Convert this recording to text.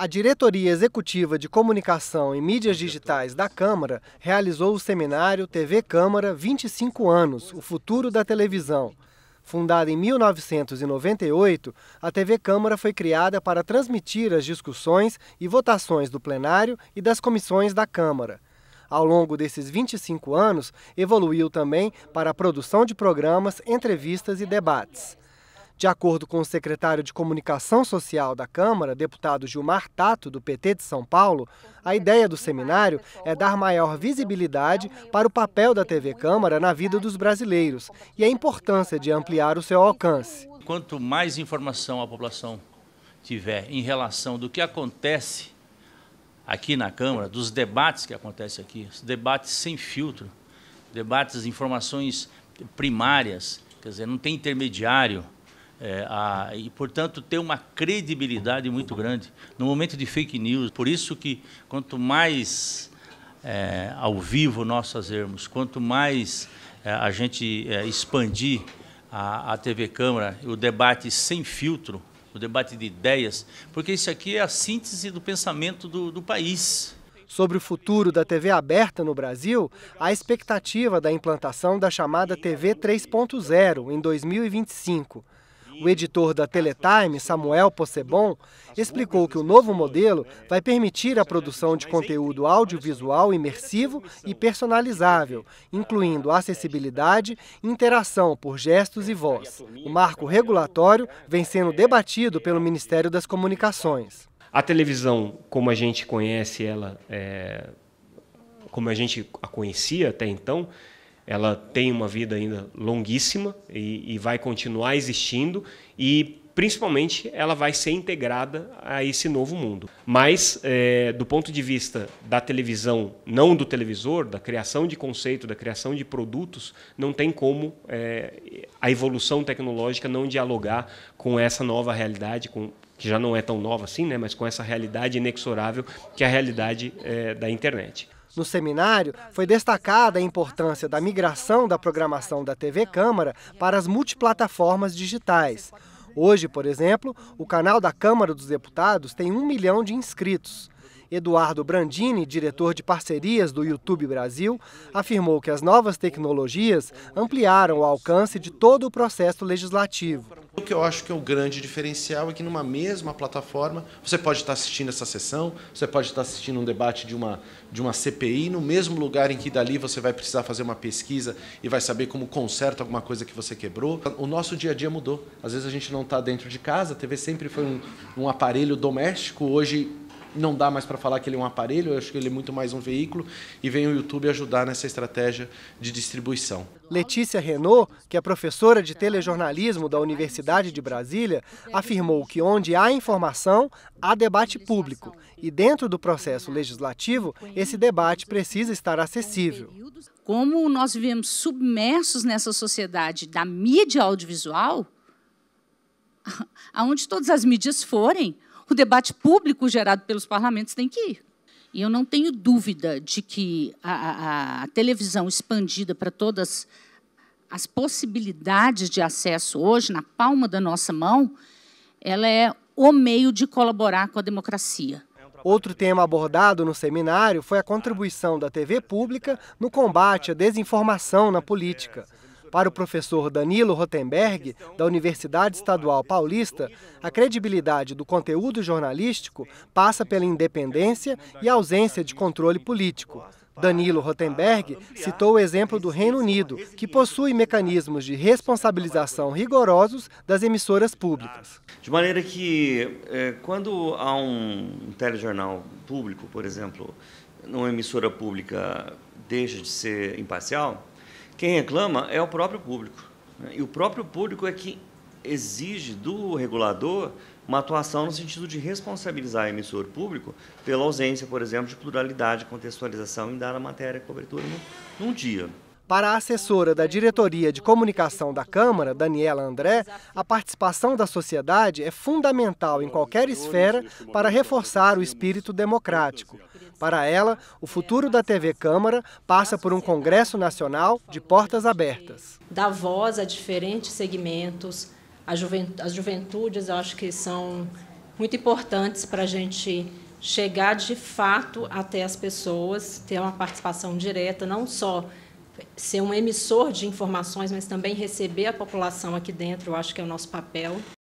A Diretoria Executiva de Comunicação e Mídias Digitais da Câmara realizou o seminário TV Câmara 25 anos O Futuro da Televisão. Fundada em 1998, a TV Câmara foi criada para transmitir as discussões e votações do plenário e das comissões da Câmara. Ao longo desses 25 anos, evoluiu também para a produção de programas, entrevistas e debates. De acordo com o secretário de Comunicação Social da Câmara, deputado Gilmar Tato, do PT de São Paulo, a ideia do seminário é dar maior visibilidade para o papel da TV Câmara na vida dos brasileiros e a importância de ampliar o seu alcance. Quanto mais informação a população tiver em relação do que acontece aqui na Câmara, dos debates que acontecem aqui, debates sem filtro, debates, informações primárias, quer dizer, não tem intermediário, é, a, e, portanto, ter uma credibilidade muito grande no momento de fake news. Por isso que quanto mais é, ao vivo nós fazermos, quanto mais é, a gente é, expandir a, a TV Câmara, o debate sem filtro, o debate de ideias, porque isso aqui é a síntese do pensamento do, do país. Sobre o futuro da TV aberta no Brasil, a expectativa da implantação da chamada TV 3.0 em 2025. O editor da Teletime, Samuel Possebon, explicou que o novo modelo vai permitir a produção de conteúdo audiovisual imersivo e personalizável, incluindo acessibilidade e interação por gestos e voz. O marco regulatório vem sendo debatido pelo Ministério das Comunicações. A televisão, como a gente conhece ela, é, como a gente a conhecia até então, ela tem uma vida ainda longuíssima e, e vai continuar existindo e principalmente ela vai ser integrada a esse novo mundo. Mas, é, do ponto de vista da televisão, não do televisor, da criação de conceito, da criação de produtos, não tem como é, a evolução tecnológica não dialogar com essa nova realidade, com, que já não é tão nova assim, né, mas com essa realidade inexorável que é a realidade é, da internet. No seminário, foi destacada a importância da migração da programação da TV Câmara para as multiplataformas digitais. Hoje, por exemplo, o canal da Câmara dos Deputados tem um milhão de inscritos. Eduardo Brandini, diretor de parcerias do YouTube Brasil, afirmou que as novas tecnologias ampliaram o alcance de todo o processo legislativo. O que eu acho que é o grande diferencial é que numa mesma plataforma você pode estar assistindo essa sessão, você pode estar assistindo um debate de uma, de uma CPI, no mesmo lugar em que dali você vai precisar fazer uma pesquisa e vai saber como conserta alguma coisa que você quebrou. O nosso dia a dia mudou. Às vezes a gente não está dentro de casa, a TV sempre foi um, um aparelho doméstico, hoje não dá mais para falar que ele é um aparelho, eu acho que ele é muito mais um veículo, e vem o YouTube ajudar nessa estratégia de distribuição. Letícia Renault, que é professora de telejornalismo da Universidade de Brasília, afirmou que onde há informação, há debate público. E dentro do processo legislativo, esse debate precisa estar acessível. Como nós vivemos submersos nessa sociedade da mídia audiovisual, aonde todas as mídias forem, o debate público gerado pelos parlamentos tem que ir. E eu não tenho dúvida de que a, a, a televisão expandida para todas as possibilidades de acesso hoje, na palma da nossa mão, ela é o meio de colaborar com a democracia. Outro tema abordado no seminário foi a contribuição da TV pública no combate à desinformação na política. Para o professor Danilo Rotenberg, da Universidade Estadual Paulista, a credibilidade do conteúdo jornalístico passa pela independência e ausência de controle político. Danilo Rotenberg citou o exemplo do Reino Unido, que possui mecanismos de responsabilização rigorosos das emissoras públicas. De maneira que, eh, quando há um telejornal público, por exemplo, uma emissora pública deixa de ser imparcial, quem reclama é o próprio público. Né? E o próprio público é que exige do regulador uma atuação no sentido de responsabilizar o emissor público pela ausência, por exemplo, de pluralidade, contextualização em dar a matéria cobertura num, num dia. Para a assessora da Diretoria de Comunicação da Câmara, Daniela André, a participação da sociedade é fundamental em qualquer esfera para reforçar o espírito democrático. Para ela, o futuro da TV Câmara passa por um Congresso Nacional de portas abertas. Dar voz a diferentes segmentos, as juventudes, eu acho que são muito importantes para a gente chegar de fato até as pessoas, ter uma participação direta, não só ser um emissor de informações, mas também receber a população aqui dentro, eu acho que é o nosso papel.